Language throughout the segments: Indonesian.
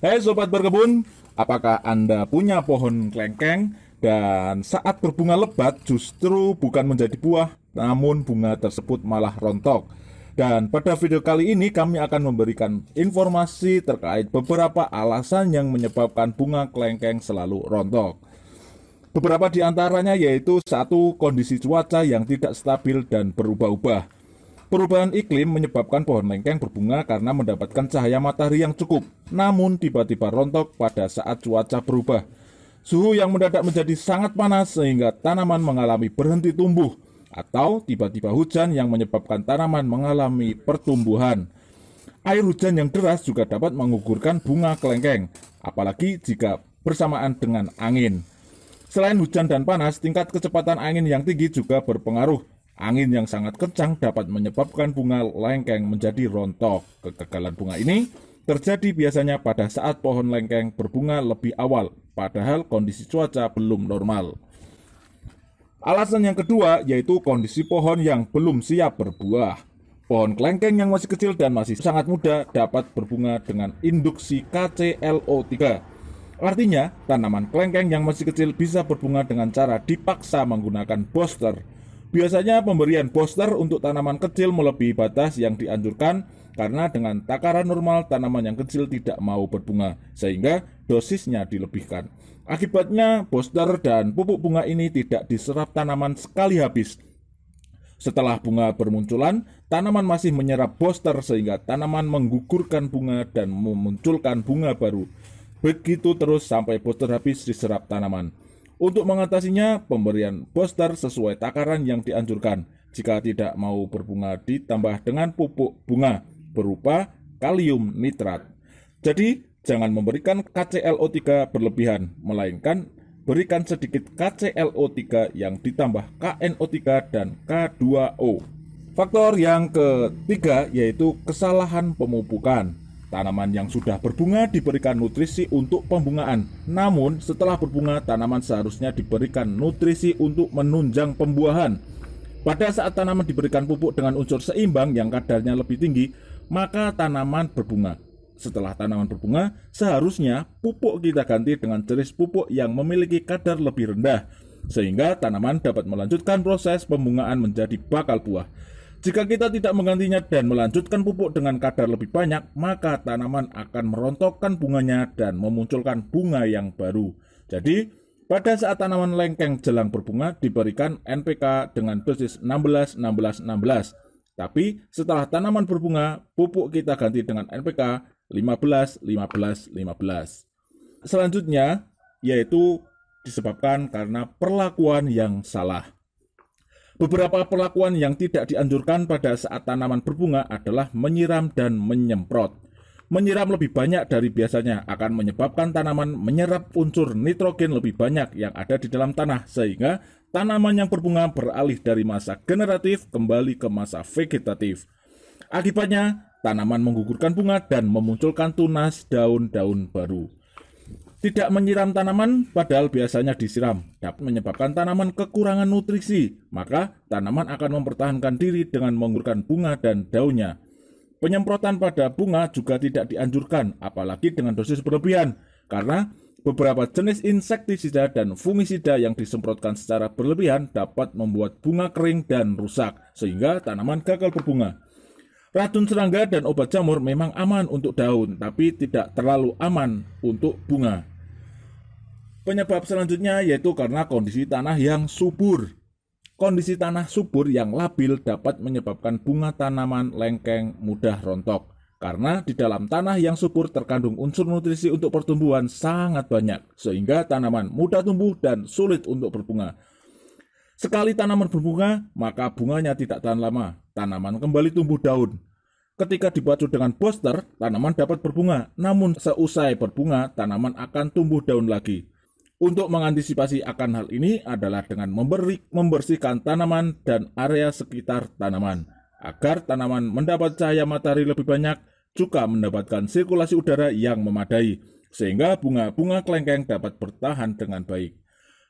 hey, sobat berkebun, apakah Anda punya pohon kelengkeng dan saat berbunga lebat justru bukan menjadi buah, namun bunga tersebut malah rontok. Dan pada video kali ini kami akan memberikan informasi terkait beberapa alasan yang menyebabkan bunga kelengkeng selalu rontok. Beberapa di antaranya yaitu satu kondisi cuaca yang tidak stabil dan berubah-ubah. Perubahan iklim menyebabkan pohon lengkeng berbunga karena mendapatkan cahaya matahari yang cukup, namun tiba-tiba rontok pada saat cuaca berubah. Suhu yang mendadak menjadi sangat panas sehingga tanaman mengalami berhenti tumbuh, atau tiba-tiba hujan yang menyebabkan tanaman mengalami pertumbuhan. Air hujan yang deras juga dapat mengukurkan bunga kelengkeng, apalagi jika bersamaan dengan angin. Selain hujan dan panas, tingkat kecepatan angin yang tinggi juga berpengaruh Angin yang sangat kencang dapat menyebabkan bunga lengkeng menjadi rontok. Kegagalan bunga ini terjadi biasanya pada saat pohon lengkeng berbunga lebih awal, padahal kondisi cuaca belum normal. Alasan yang kedua yaitu kondisi pohon yang belum siap berbuah. Pohon kelengkeng yang masih kecil dan masih sangat muda dapat berbunga dengan induksi KCLO3. Artinya, tanaman kelengkeng yang masih kecil bisa berbunga dengan cara dipaksa menggunakan booster Biasanya pemberian poster untuk tanaman kecil melebihi batas yang dianjurkan karena dengan takaran normal tanaman yang kecil tidak mau berbunga sehingga dosisnya dilebihkan. Akibatnya poster dan pupuk bunga ini tidak diserap tanaman sekali habis. Setelah bunga bermunculan, tanaman masih menyerap poster sehingga tanaman menggugurkan bunga dan memunculkan bunga baru. Begitu terus sampai poster habis diserap tanaman. Untuk mengatasinya, pemberian booster sesuai takaran yang dianjurkan. Jika tidak mau berbunga, ditambah dengan pupuk bunga berupa kalium nitrat. Jadi, jangan memberikan KClO3 berlebihan, melainkan berikan sedikit KClO3 yang ditambah KNO3 dan K2O. Faktor yang ketiga yaitu kesalahan pemupukan. Tanaman yang sudah berbunga diberikan nutrisi untuk pembungaan. Namun, setelah berbunga, tanaman seharusnya diberikan nutrisi untuk menunjang pembuahan. Pada saat tanaman diberikan pupuk dengan unsur seimbang yang kadarnya lebih tinggi, maka tanaman berbunga. Setelah tanaman berbunga, seharusnya pupuk kita ganti dengan jenis pupuk yang memiliki kadar lebih rendah, sehingga tanaman dapat melanjutkan proses pembungaan menjadi bakal buah. Jika kita tidak menggantinya dan melanjutkan pupuk dengan kadar lebih banyak, maka tanaman akan merontokkan bunganya dan memunculkan bunga yang baru. Jadi, pada saat tanaman lengkeng jelang berbunga diberikan NPK dengan dosis 16 16 16. Tapi setelah tanaman berbunga, pupuk kita ganti dengan NPK 15 15 15. Selanjutnya yaitu disebabkan karena perlakuan yang salah. Beberapa perlakuan yang tidak dianjurkan pada saat tanaman berbunga adalah menyiram dan menyemprot. Menyiram lebih banyak dari biasanya akan menyebabkan tanaman menyerap unsur nitrogen lebih banyak yang ada di dalam tanah sehingga tanaman yang berbunga beralih dari masa generatif kembali ke masa vegetatif. Akibatnya, tanaman menggugurkan bunga dan memunculkan tunas daun-daun baru. Tidak menyiram tanaman padahal biasanya disiram dapat menyebabkan tanaman kekurangan nutrisi, maka tanaman akan mempertahankan diri dengan mengurangkan bunga dan daunnya. Penyemprotan pada bunga juga tidak dianjurkan, apalagi dengan dosis berlebihan, karena beberapa jenis insektisida dan fungisida yang disemprotkan secara berlebihan dapat membuat bunga kering dan rusak, sehingga tanaman gagal berbunga. Racun serangga dan obat jamur memang aman untuk daun, tapi tidak terlalu aman untuk bunga. Penyebab selanjutnya yaitu karena kondisi tanah yang subur. Kondisi tanah subur yang labil dapat menyebabkan bunga tanaman lengkeng mudah rontok. Karena di dalam tanah yang subur terkandung unsur nutrisi untuk pertumbuhan sangat banyak, sehingga tanaman mudah tumbuh dan sulit untuk berbunga. Sekali tanaman berbunga, maka bunganya tidak tahan lama. Tanaman kembali tumbuh daun. Ketika dibacu dengan poster, tanaman dapat berbunga, namun seusai berbunga, tanaman akan tumbuh daun lagi. Untuk mengantisipasi akan hal ini adalah dengan memberi, membersihkan tanaman dan area sekitar tanaman, agar tanaman mendapat cahaya matahari lebih banyak, juga mendapatkan sirkulasi udara yang memadai, sehingga bunga-bunga kelengkeng dapat bertahan dengan baik.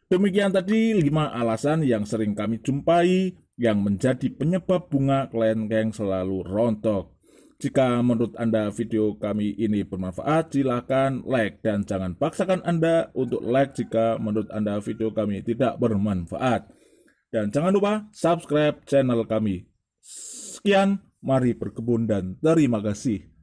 Demikian tadi lima alasan yang sering kami jumpai yang menjadi penyebab bunga kelengkeng selalu rontok. Jika menurut Anda video kami ini bermanfaat, silakan like dan jangan paksakan Anda untuk like jika menurut Anda video kami tidak bermanfaat. Dan jangan lupa subscribe channel kami. Sekian, mari berkebun dan terima kasih.